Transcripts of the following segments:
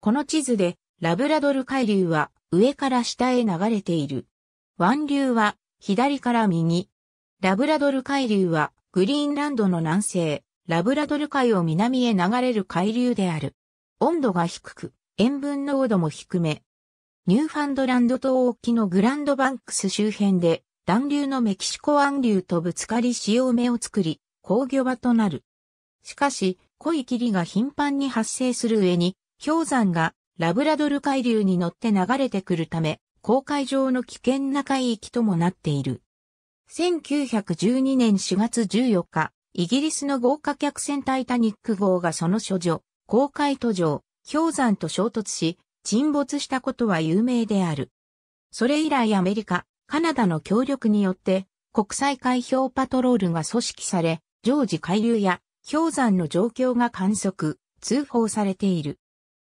この地図で、ラブラドル海流は上から下へ流れている。湾流は左から右。ラブラドル海流はグリーンランドの南西、ラブラドル海を南へ流れる海流である。温度が低く、塩分濃度も低め。ニューファンドランド島沖のグランドバンクス周辺で、暖流のメキシコ湾流とぶつかり潮目を作り、工業場となる。しかし、濃い霧が頻繁に発生する上に、氷山がラブラドル海流に乗って流れてくるため、公海上の危険な海域ともなっている。1912年4月14日、イギリスの豪華客船タイタニック号がその処女、公海途上、氷山と衝突し、沈没したことは有名である。それ以来アメリカ、カナダの協力によって、国際海氷パトロールが組織され、常時海流や氷山の状況が観測、通報されている。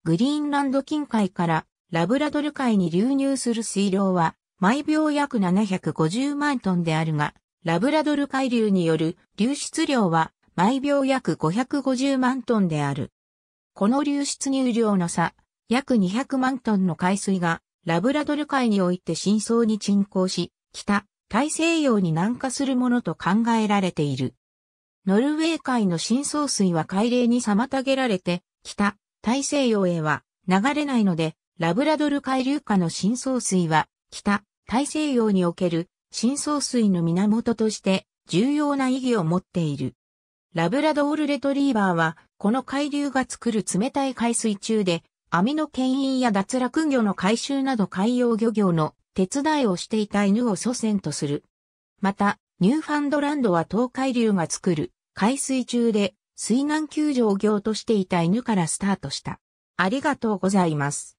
グリーンランド近海からラブラドル海に流入する水量は毎秒約750万トンであるが、ラブラドル海流による流出量は毎秒約550万トンである。この流出入量の差、約200万トンの海水がラブラドル海において深層に沈降し、北、大西洋に南下するものと考えられている。ノルウェー海の深層水は海嶺に妨げられて、北、大西洋へは流れないので、ラブラドル海流下の深層水は、北、大西洋における深層水の源として重要な意義を持っている。ラブラドールレトリーバーは、この海流が作る冷たい海水中で、網の牽引や脱落魚の回収など海洋漁業の手伝いをしていた犬を祖先とする。また、ニューファンドランドは東海流が作る海水中で水難救助を業としていた犬からスタートした。ありがとうございます。